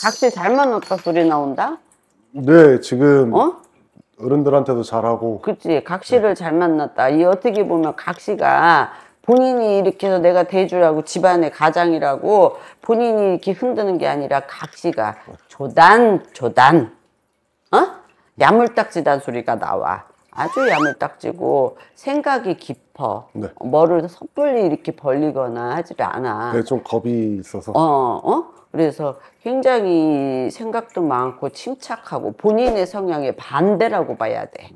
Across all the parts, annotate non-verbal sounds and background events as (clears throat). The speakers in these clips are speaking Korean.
각시 잘 만났다 소리 나온다? 네, 지금 어? 어른들한테도 잘하고. 그치, 네. 각시를 네. 잘 만났다. 이 어떻게 보면 각시가 본인이 이렇게 해서 내가 대주라고 집안의 가장이라고 본인이 이렇게 흔드는 게 아니라 각시가 조단, 조단, 어? 야물딱지단 소리가 나와. 아주 야물딱지고 생각이 깊어. 네. 뭐를 섣불리 이렇게 벌리거나 하지 않아. 네, 좀 겁이 있어서. 어, 어? 그래서 굉장히 생각도 많고 침착하고 본인의 성향의 반대라고 봐야 돼.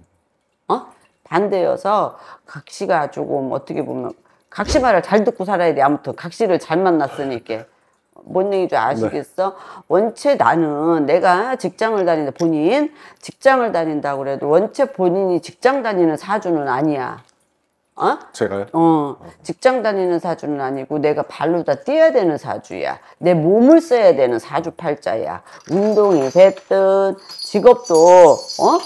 어? 반대여서 각시가 조금 뭐 어떻게 보면 각시 말을 잘 듣고 살아야 돼. 아무튼 각시를 잘 만났으니까. 뭔 얘기인 지 아시겠어? 네. 원체 나는 내가 직장을 다닌다 본인 직장을 다닌다 그래도 원체 본인이 직장 다니는 사주는 아니야. 어? 제가요? 어. 직장 다니는 사주는 아니고 내가 발로 다 뛰어야 되는 사주야. 내 몸을 써야 되는 사주 팔자야. 운동이 됐든 직업도 어?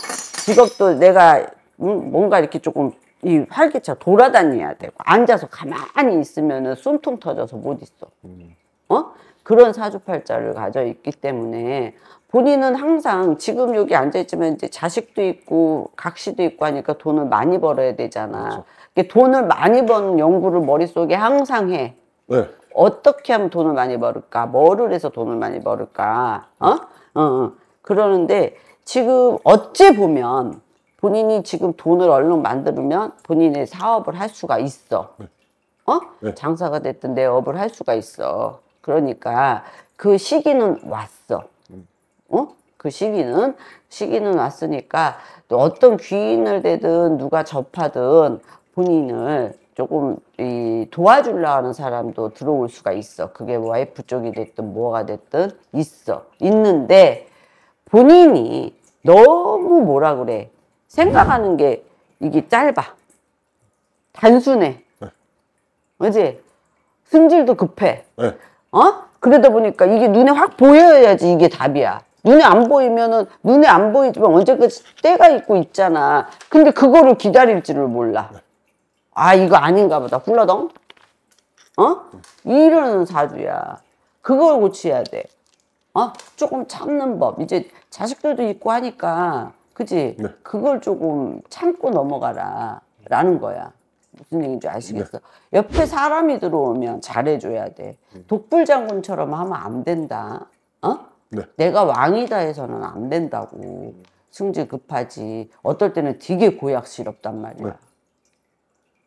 직업도 내가 뭔가 이렇게 조금 이 활기차 돌아다녀야 되고 앉아서 가만히 있으면 숨통 터져서 못 있어. 음. 어? 그런 사주팔자를 가져 있기 때문에 본인은 항상 지금 여기 앉아 있지만 이제 자식도 있고 각시도 있고 하니까 돈을 많이 벌어야 되잖아. 그렇죠. 돈을 많이 버는 연구를 머릿속에 항상 해. 네. 어떻게 하면 돈을 많이 벌을까? 뭐를 해서 돈을 많이 벌을까? 어? 어, 어. 그러는데 지금 어찌 보면 본인이 지금 돈을 얼른 만들면 본인의 사업을 할 수가 있어. 네. 어? 네. 장사가 됐든 내 업을 할 수가 있어. 그러니까 그 시기는 왔어. 어? 그 시기는 시기는 왔으니까 또 어떤 귀인을 되든 누가 접하든 본인을 조금 이 도와주려 하는 사람도 들어올 수가 있어. 그게 와이프 쪽이 됐든 뭐가 됐든 있어. 있는데 본인이 너무 뭐라 그래. 생각하는 게 이게 짧아. 단순해. 네. 그지? 승질도 급해. 네. 어? 그러다 보니까 이게 눈에 확 보여야지 이게 답이야. 눈에 안 보이면은 눈에 안 보이지만 언제까지 때가 있고 있잖아. 근데 그거를 기다릴 줄을 몰라. 네. 아 이거 아닌가 보다. 굴러덩. 어? 이러는 사주야. 그걸 고쳐야 돼. 어? 조금 참는 법. 이제 자식들도 있고 하니까 그지? 네. 그걸 조금 참고 넘어가라. 라는 거야. 무슨 얘기인지 아시겠어? 네. 옆에 사람이 들어오면 잘해줘야 돼. 음. 독불 장군처럼 하면 안 된다. 어? 네. 내가 왕이다 해서는 안 된다고. 음. 승질 급하지. 어떨 때는 되게 고약스럽단 말이야.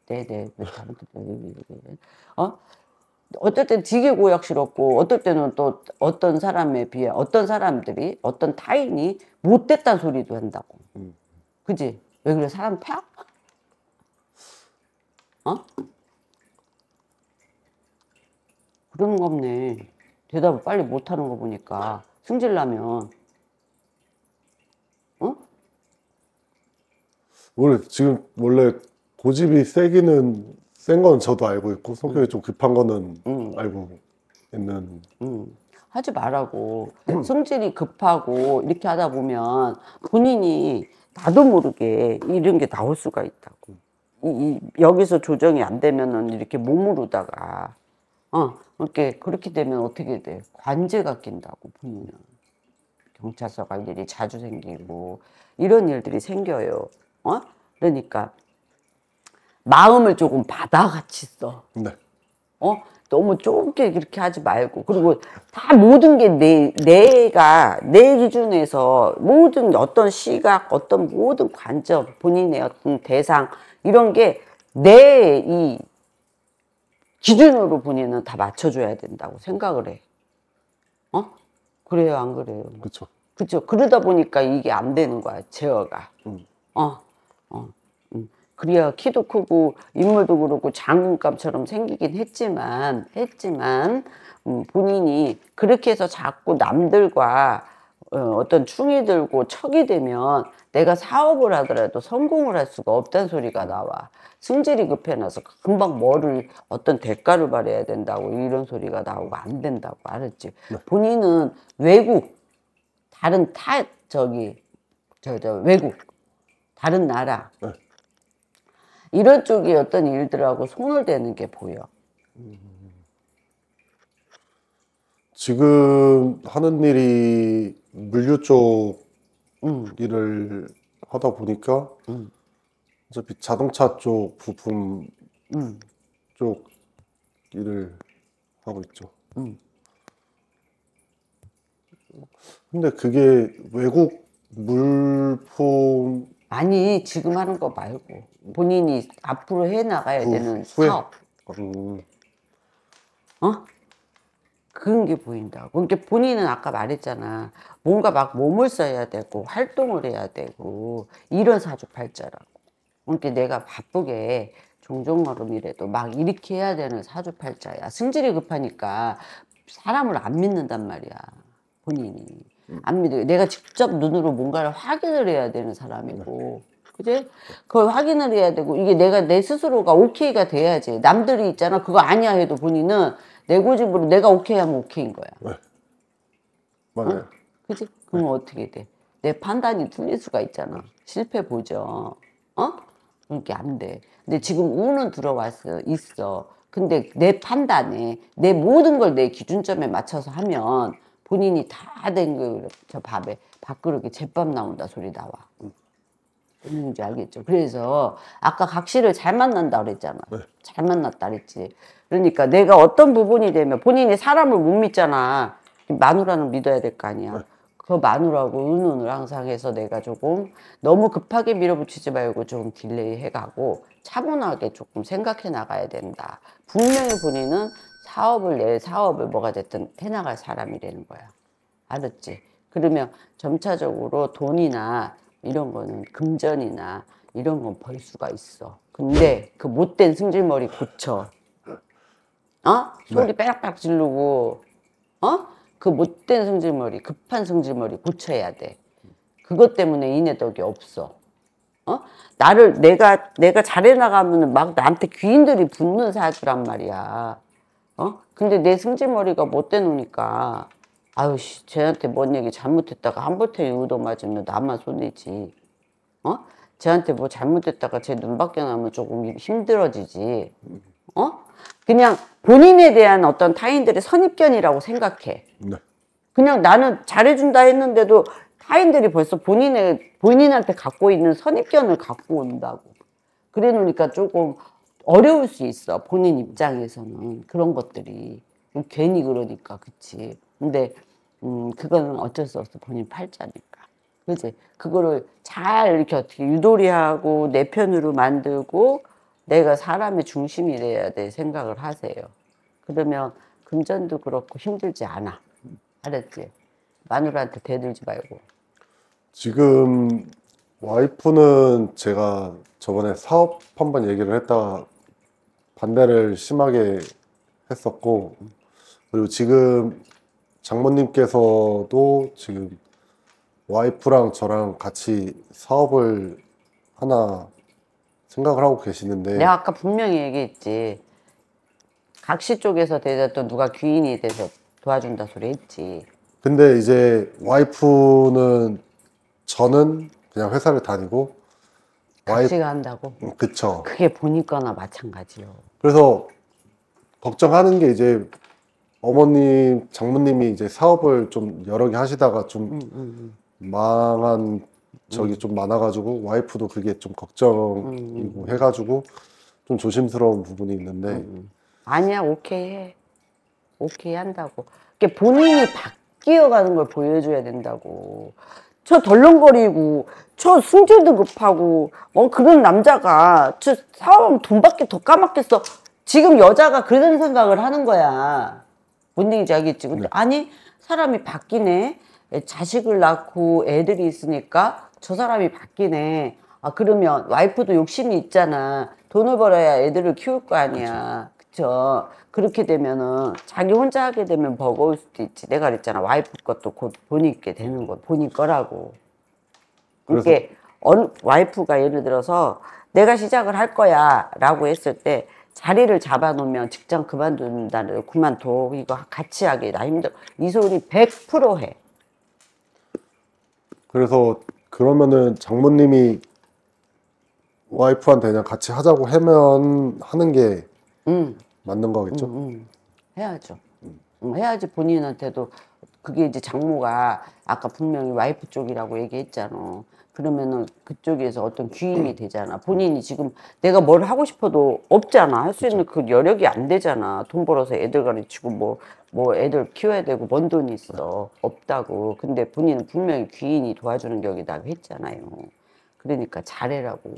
네. 네, 네. 뭐 뭐 어? 어떨 땐 되게 고약스럽고 어떨 때는 또 어떤 사람에 비해 어떤 사람들이 어떤 타인이 못됐단 소리도 한다고. 음. 그지? 왜 그래? 사람 타? 어? 그런 거 없네. 대답을 빨리 못하는 거 보니까 승질나면 어? 원래 지금 원래 고집이 세기는 센 건 저도 알고 있고 성격이 좀 급한 거는 응. 음. 알고 있는 응. 음. 하지 말라고 (clears throat) 성질이 급하고 이렇게 하다 보면 본인이 나도 모르게 이런 게 나올 수가 있다고 이, 여기서 조정이 안 되면은 이렇게 몸으로다가 어 이렇게 그렇게 되면 어떻게 돼 관제가 낀다고 보면 경찰서 갈 일이 자주 생기고 이런 일들이 생겨요 어 그러니까 마음을 조금 받아같이 써 네. 어? 너무 좁게 이렇게 하지 말고 그리고 다 모든 게 내 내가 내 기준에서 모든 어떤 시각 어떤 모든 관점 본인의 어떤 대상 이런 게 내 이 기준으로 본인은 다 맞춰줘야 된다고 생각을 해. 어? 그래요, 안 그래요? 그렇죠. 그렇죠. 그러다 보니까 이게 안 되는 거야, 제어가. 음. 어, 어, 음. 그래야 키도 크고 인물도 그렇고 장군감처럼 생기긴 했지만, 했지만 음, 본인이 그렇게 해서 자꾸 남들과 어, 어떤 충이 들고 척이 되면 내가 사업을 하더라도 성공을 할 수가 없다는 소리가 나와. 승질이 급해나서 금방 뭐를 어떤 대가를 발해야 된다고 이런 소리가 나오고 안 된다고 알았지. 네. 본인은 외국 다른 타 저기 저저 저 외국 다른 나라 네. 이런 쪽이 어떤 일들하고 손을 대는 게 보여. 지금 하는 일이 물류 쪽 음. 일을 하다 보니까 음. 어차피 자동차 쪽 부품 음. 쪽 일을 하고 있죠. 음. 근데 그게 외국 물품 아니 지금 하는 거 말고 본인이 앞으로 해 나가야 그 되는 사업. 음, 어? 그런 게 보인다고. 그러니까 본인은 아까 말했잖아. 뭔가 막 몸을 써야 되고 활동을 해야 되고 이런 사주팔자라고. 그러니까 내가 바쁘게 종종걸음이라도 막 이렇게 해야 되는 사주팔자야. 승질이 급하니까 사람을 안 믿는단 말이야. 본인이. 안 믿어요. 내가 직접 눈으로 뭔가를 확인을 해야 되는 사람이고. 그제 그걸 확인을 해야 되고 이게 내가 내 스스로가 오케이가 돼야지. 남들이 있잖아. 그거 아니야 해도 본인은 내 고집으로 내가 오케이 하면 오케이인 거야. 네. 맞아요. 어? 그지? 그럼 네. 어떻게 돼? 내 판단이 틀릴 수가 있잖아. 실패 보죠. 어? 그렇게 안 돼. 근데 지금 우는 들어왔어. 있어. 근데 내 판단에 내 모든 걸 내 기준점에 맞춰서 하면 본인이 다 된거저 밥에 밥그릇에 제밥 나온다 소리 나와. 뭔지 알겠죠? 그래서 아까 각시를 잘 만난다 그랬잖아. 네. 잘 만났다 그랬지. 그러니까 내가 어떤 부분이 되면 본인이 사람을 못 믿잖아. 마누라는 믿어야 될 거 아니야. 네. 그 마누라고 은은을 항상 해서 내가 조금 너무 급하게 밀어붙이지 말고 좀 딜레이 해가고 차분하게 조금 생각해 나가야 된다. 분명히 본인은 사업을 내 사업을 뭐가 됐든 해나갈 사람이라는 거야. 알았지? 그러면 점차적으로 돈이나 이런 거는 금전이나 이런 건 벌 수가 있어. 근데 그 못된 승질머리 고쳐. 어? 소리 네. 빼락빼락 지르고 어? 그 못된 성질머리 급한 성질머리 고쳐야 돼 그것 때문에 인내덕이 없어 어? 나를 내가 내가 잘해나가면 막 나한테 귀인들이 붙는 사주란 말이야 어? 근데 내 승질머리가 못되노니까 아유씨 쟤한테 뭔 얘기 잘못했다가 한번에 유도 맞으면 나만 손해지 어? 쟤한테 뭐 잘못했다가 쟤 눈 밖에 나면 조금 힘들어지지 어? 그냥 본인에 대한 어떤 타인들의 선입견이라고 생각해. 네. 그냥 나는 잘해준다 했는데도 타인들이 벌써 본인의 본인한테 갖고 있는 선입견을 갖고 온다고. 그래 놓으니까 조금 어려울 수 있어 본인 입장에서는 그런 것들이 괜히 그러니까 그치. 근데 음 그거는 어쩔 수 없어 본인 팔자니까. 그지 그거를 잘 이렇게 어떻게 유도리하고 내 편으로 만들고 내가 사람의 중심이 돼야 돼 생각을 하세요. 그러면 금전도 그렇고 힘들지 않아. 알았지? 마누라한테 대들지 말고. 지금 와이프는 제가 저번에 사업 한번 얘기를 했다 반대를 심하게 했었고 그리고 지금 장모님께서도 지금 와이프랑 저랑 같이 사업을 하나 생각을 하고 계시는데 내가 아까 분명히 얘기했지. 각시 쪽에서 대해졌 누가 귀인이 돼서 도와준다 소리 했지. 근데 이제 와이프는 저는 그냥 회사를 다니고 각시가 한다고? 그쵸. 그게 보니까나 마찬가지요. 그래서 걱정하는 게 이제 어머님 장모님이 이제 사업을 좀 여러 개 하시다가 좀 음, 음, 음. 망한 저기 좀 많아가지고 와이프도 그게 좀 걱정이고 음. 해가지고 좀 조심스러운 부분이 있는데 음, 음. 아니야 오케이 해 오케이 한다고 이게 본인이 바뀌어가는 걸 보여줘야 된다고 저 덜렁거리고 저 승질도 급하고 어 그런 남자가 저 사업하면 돈밖에 더 까맣겠어 지금 여자가 그런 생각을 하는 거야 본 얘기인지 알겠지 금 네. 아니 사람이 바뀌네 예, 자식을 낳고 애들이 있으니까 저 사람이 바뀌네. 아 그러면 와이프도 욕심이 있잖아. 돈을 벌어야 애들을 키울 거 아니야. 그렇죠. 그쵸? 그렇게 되면은 자기 혼자 하게 되면 버거울 수도 있지. 내가 그랬잖아. 와이프 것도 곧 본인 게 되는 거, 본인 거라고. 이게 그러니까 와이프가 예를 들어서 내가 시작을 할 거야라고 했을 때 자리를 잡아놓으면 직장 그만둔다는 그만둬 이거 같이 하기 나 힘들어 이 소리 100% 해. 그래서 그러면은 장모님이 와이프한테 그냥 같이 하자고 하면 하는 게 음. 맞는 거겠죠? 음, 음. 해야죠. 해야지 본인한테도 그게 이제 장모가 아까 분명히 와이프 쪽이라고 얘기했잖아. 그러면은 그쪽에서 어떤 귀인이 네. 되잖아. 본인이 지금 내가 뭘 하고 싶어도 없잖아. 할 수 있는 그 여력이 안 되잖아. 돈 벌어서 애들 가르치고 뭐, 뭐 애들 키워야 되고 뭔 돈이 있어. 그렇죠. 없다고. 근데 본인은 분명히 귀인이 도와주는 격이다고 했잖아요. 그러니까 잘해라고.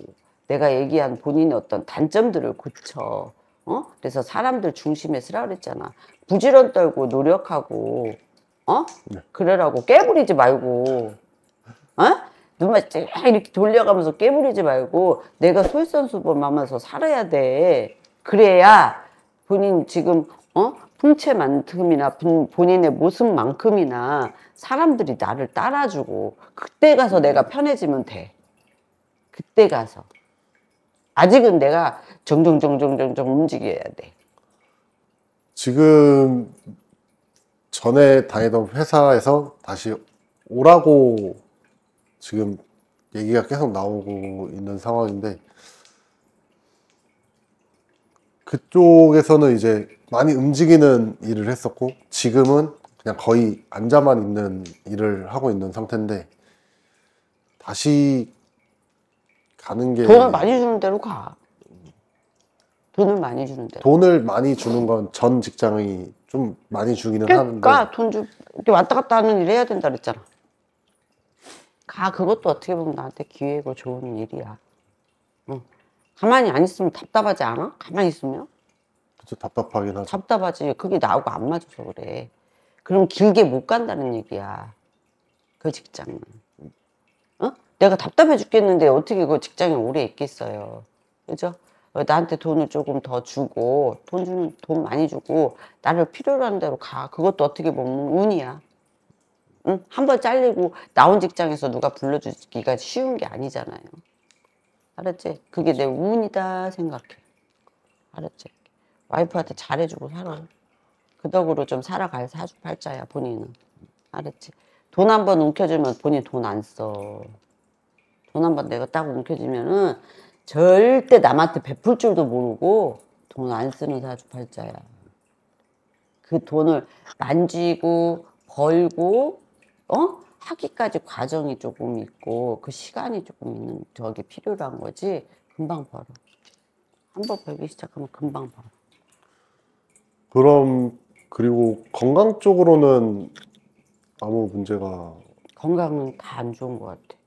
내가 얘기한 본인의 어떤 단점들을 고쳐. 어? 그래서 사람들 중심에 쓰라 그랬잖아. 부지런 떨고 노력하고, 어? 네. 그러라고 깨부리지 말고, 어? 눈만 쫙 이렇게 돌려가면서 깨부리지 말고 내가 솔선수범하면서 살아야 돼. 그래야 본인 지금 어 풍채만큼이나 본인의 모습만큼이나 사람들이 나를 따라주고 그때 가서 내가 편해지면 돼. 그때 가서. 아직은 내가 정정정정정정 움직여야 돼. 지금 전에 다니던 회사에서 다시 오라고 지금 얘기가 계속 나오고 있는 상황인데 그쪽에서는 이제 많이 움직이는 일을 했었고 지금은 그냥 거의 앉아만 있는 일을 하고 있는 상태인데 다시 가는 게 돈을 많이 주는 대로 가 돈을 많이 주는 대로 돈을 많이 주는 건 전 직장이 좀 많이 주기는 그러니까 하는데 그러니까 돈 주 왔다 갔다 하는 일 해야 된다 그랬잖아 아, 그것도 어떻게 보면 나한테 기회고 좋은 일이야. 응. 가만히 안 있으면 답답하지 않아? 가만히 있으면? 그치, 답답하긴 하지. 답답하지. 그게 나하고 안 맞아서 그래. 그럼 길게 못 간다는 얘기야. 그 직장은. 어? 내가 답답해 죽겠는데 어떻게 그 직장에 오래 있겠어요. 그죠? 나한테 돈을 조금 더 주고, 돈 주는, 돈 많이 주고, 나를 필요로 하는 대로 가. 그것도 어떻게 보면 운이야. 응? 한 번 잘리고 나온 직장에서 누가 불러주기가 쉬운 게 아니잖아요. 알았지? 그게 내 운이다 생각해. 알았지? 와이프한테 잘해주고 살아. 그 덕으로 좀 살아갈 사주팔자야 본인은. 알았지? 돈 한 번 움켜쥐면 본인 돈 안 써. 돈 한 번 내가 딱 움켜쥐면은 절대 남한테 베풀 줄도 모르고 돈 안 쓰는 사주팔자야. 그 돈을 만지고 벌고 어? 하기까지 과정이 조금 있고 그 시간이 조금 있는 저게 필요한 거지 금방 벌어. 한 번 벌기 시작하면 금방 벌어. 그럼 그리고 건강 쪽으로는 아무 문제가 건강은 다 안 좋은 것 같아.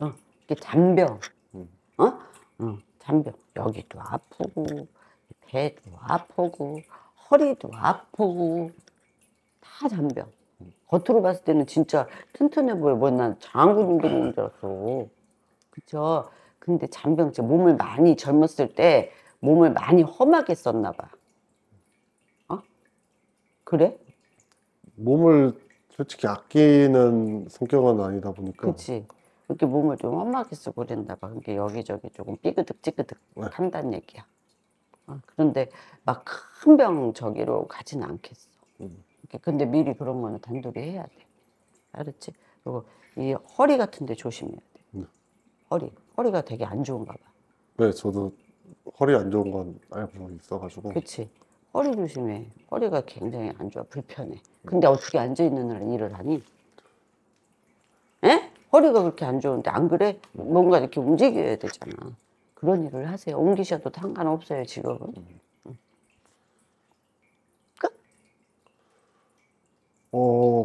어, 이게 잔병. 음. 어? 어, 잔병. 여기도 아프고 배도 아프고 허리도 아프고 다 잔병. 겉으로 봤을 때는 진짜 튼튼해 보여. 뭐 난 장군 운동인 줄 알았어. 그쵸? 근데 잔병체 몸을 많이 젊었을 때 몸을 많이 험하게 썼나 봐. 어? 그래? 몸을 솔직히 아끼는 성격은 아니다 보니까. 그치. 이렇게 몸을 좀 험하게 쓰고 그랬나 봐. 그게 여기저기 조금 삐그득찌그득 네. 한다는 얘기야. 어, 그런데 막 큰 병 저기로 가진 않겠어. 음. 근데 미리 그런 거는 단둘이 해야 돼. 알았지? 그리고 이 허리 같은 데 조심해야 돼. 네. 허리. 허리가 되게 안 좋은가 봐. 네, 저도 허리 안 좋은 건 알고 있어가지고. 그치. 허리 조심해. 허리가 굉장히 안 좋아. 불편해. 음. 근데 어떻게 앉아있는 날 일을 하니? 에? 허리가 그렇게 안 좋은데 안 그래? 음. 뭔가 이렇게 움직여야 되잖아. 그런 일을 하세요. 옮기셔도 상관없어요, 직업은. 음. 어,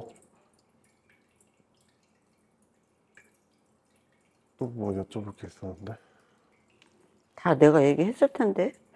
또 뭐 여쭤볼 게 있었는데. 다 내가 얘기했을 텐데.